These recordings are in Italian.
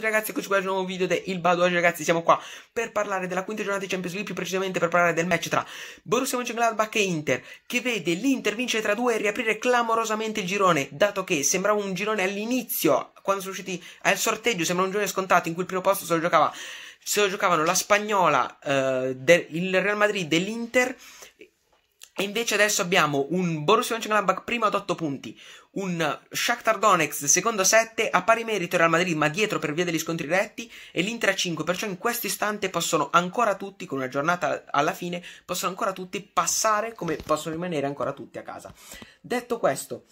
Ragazzi, eccoci qua il nuovo video del Bado. Oggi, ragazzi, siamo qua per parlare della quinta giornata di Champions League, più precisamente per parlare del match tra Borussia Mönchengladbach e Inter, che vede l'Inter vincere tra due e riaprire clamorosamente il girone, dato che sembrava un girone all'inizio, quando sono usciti al sorteggio, sembrava un girone scontato in cui il primo posto se lo giocava se lo giocavano la Spagnola, eh, del, il Real Madrid e l'Inter e invece adesso abbiamo un Borussia Mönchengladbach primo ad 8 punti, un Shakhtar Donetsk secondo a 7, a pari merito Real Madrid ma dietro per via degli scontri diretti e l'Inter a 5, perciò in questo istante possono ancora tutti, con una giornata alla fine, possono ancora tutti passare come possono rimanere ancora tutti a casa. Detto questo,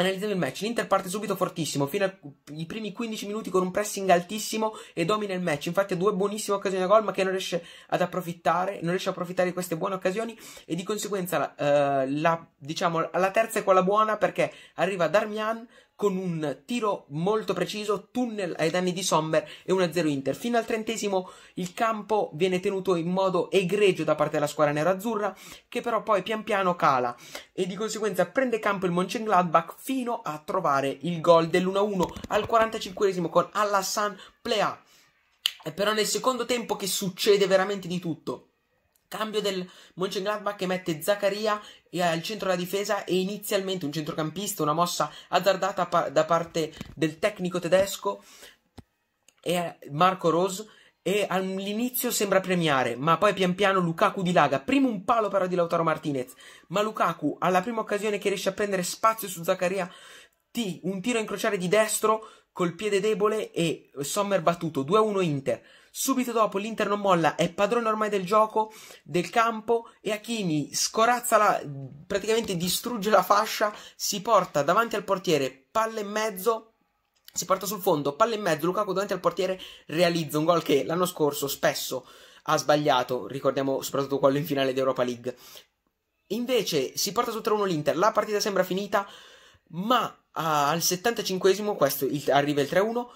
Analizziamo il match, l'Inter parte subito fortissimo, fino ai primi 15 minuti con un pressing altissimo e domina il match, infatti ha due buonissime occasioni da gol ma che non riesce ad approfittare, non riesce a approfittare di queste buone occasioni e di conseguenza uh, la, diciamo, la terza è quella buona perché arriva Darmian con un tiro molto preciso, tunnel ai danni di Sommer e 1-0 Inter. Fino al trentesimo il campo viene tenuto in modo egregio da parte della squadra nerazzurra, che però poi pian piano cala e di conseguenza prende campo il Mönchengladbach fino a trovare il gol dell'1-1 al 45 con Alassane Plea. È però nel secondo tempo che succede veramente di tutto. Cambio del Mönchengladbach che mette Zaccaria e al centro della difesa e inizialmente un centrocampista, una mossa azzardata pa- da parte del tecnico tedesco Marco Rose e all'inizio sembra premiare, ma poi pian piano Lukaku dilaga, prima un palo però di Lautaro Martinez, ma Lukaku alla prima occasione che riesce a prendere spazio su Zaccaria, t- un tiro a incrociare di destro col piede debole e Sommer battuto 2-1 Inter. Subito dopo l'Inter non molla, è padrone ormai del gioco, del campo e Achini scorazza la, praticamente distrugge la fascia, si porta davanti al portiere, palla in mezzo, si porta sul fondo, palla in mezzo, Lukaku davanti al portiere realizza un gol che l'anno scorso spesso ha sbagliato, ricordiamo soprattutto quello in finale di Europa League. Invece si porta su 3-1 l'Inter, la partita sembra finita, ma al 75 questo il, arriva il 3-1.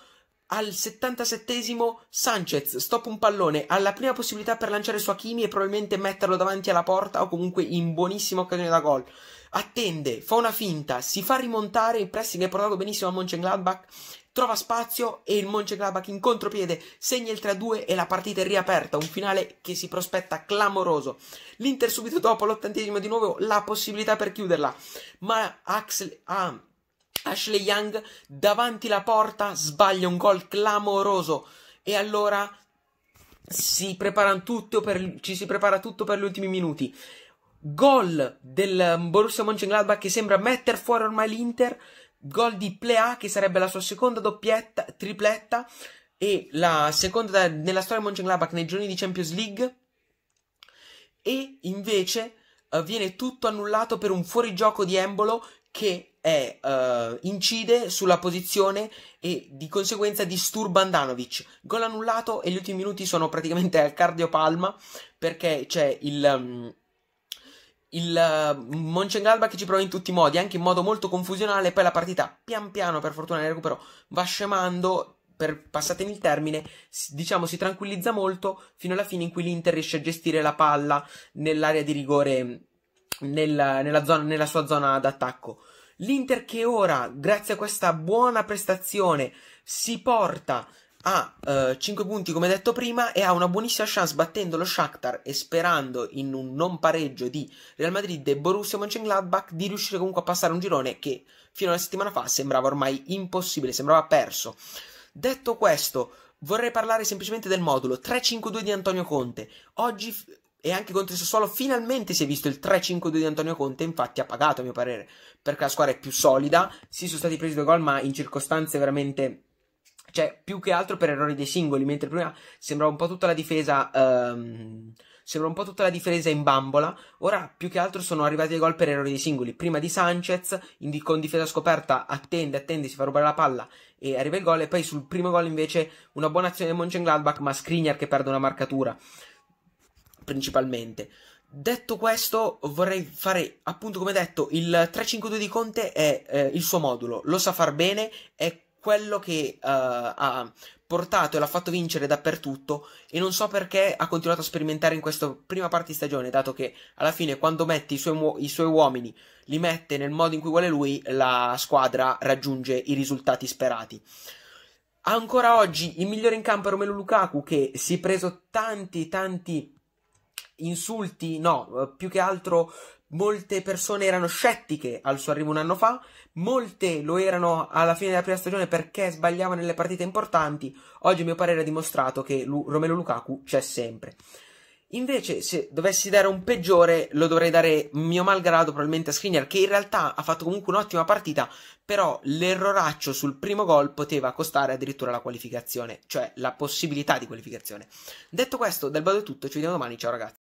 Al 77 Sanchez stoppa un pallone alla prima possibilità per lanciare su Hakimi e probabilmente metterlo davanti alla porta o comunque in buonissima occasione da gol. Attende, fa una finta, si fa rimontare, il pressing è portato benissimo a Mönchengladbach, trova spazio e il Mönchengladbach in contropiede segna il 3-2 e la partita è riaperta, un finale che si prospetta clamoroso. L'Inter subito dopo all'ottantesimo di nuovo la possibilità per chiuderla, ma Axel... Ah, Ashley Young davanti la porta sbaglia un gol clamoroso e allora si per, ci si prepara tutto per gli ultimi minuti. Gol del Borussia Mönchengladbach che sembra metter fuori ormai l'Inter, gol di Plea che sarebbe la sua seconda doppietta, tripletta e la seconda nella storia di Mönchengladbach nei giorni di Champions League e invece eh, viene tutto annullato per un fuorigioco di Embolo che è, uh, incide sulla posizione e di conseguenza disturba Andanovic. Gol annullato e gli ultimi minuti sono praticamente al cardiopalma perché c'è il... Um, il uh, mm, Moncengalba che ci prova in tutti i modi, anche in modo molto confusionale, poi la partita pian piano, per fortuna il recupero, va scemando, per, passatemi il termine, diciamo si tranquillizza molto fino alla fine in cui l'Inter riesce a gestire la palla nell'area di rigore mm, nella, nella, zona, nella sua zona d'attacco. L'Inter che ora, grazie a questa buona prestazione, si porta a uh, eh, 5 punti come detto prima e ha una buonissima chance battendo lo Shakhtar e sperando in un non pareggio di Real Madrid e Borussia Mönchengladbach di riuscire comunque a passare un girone che fino alla settimana fa sembrava ormai impossibile, sembrava perso. Detto questo, vorrei parlare semplicemente del modulo 3-5-2 di Antonio Conte. Oggi e anche contro il Sassuolo finalmente si è visto il 3-5-2 di Antonio Conte, infatti ha pagato a mio parere, perché la squadra è più solida, sì sono stati presi due gol ma in circostanze veramente cioè più che altro per errori dei singoli, mentre prima sembrava un po' tutta la difesa. Um, ehm, sembra un po' tutta la difesa in bambola. Ora più che altro sono arrivati ai gol per errori dei singoli. Prima di Sanchez, in, con difesa scoperta, attende, attende, si fa rubare la palla e arriva il gol. E poi sul primo gol invece una buona azione del Mönchengladbach, ma Skriniar che perde una marcatura principalmente. Detto questo, vorrei fare, appunto come detto, il 3-5-2 di Conte è eh, il suo modulo, lo sa far bene, è quello che uh, ha portato e l'ha fatto vincere dappertutto e non so perché ha continuato a sperimentare in questa prima parte di stagione, dato che alla fine quando mette i suoi, mu- i suoi uomini, li mette nel modo in cui vuole lui, la squadra raggiunge i risultati sperati. Ancora oggi il migliore in campo è Romelu Lukaku che si è preso tanti tanti insulti, no, eh, più che altro molte persone erano scettiche al suo arrivo un anno fa, molte lo erano alla fine della prima stagione perché sbagliava nelle partite importanti, oggi a mio parere ha dimostrato che Lu- Romelu Lukaku c'è sempre. Invece, se dovessi dare un peggiore, lo dovrei dare mio malgrado probabilmente a Skriniar, che in realtà ha fatto comunque un'ottima partita, però l'erroraccio sul primo gol poteva costare addirittura la qualificazione, cioè la possibilità di qualificazione. Detto questo, del vado è tutto, ci vediamo domani, ciao ragazzi.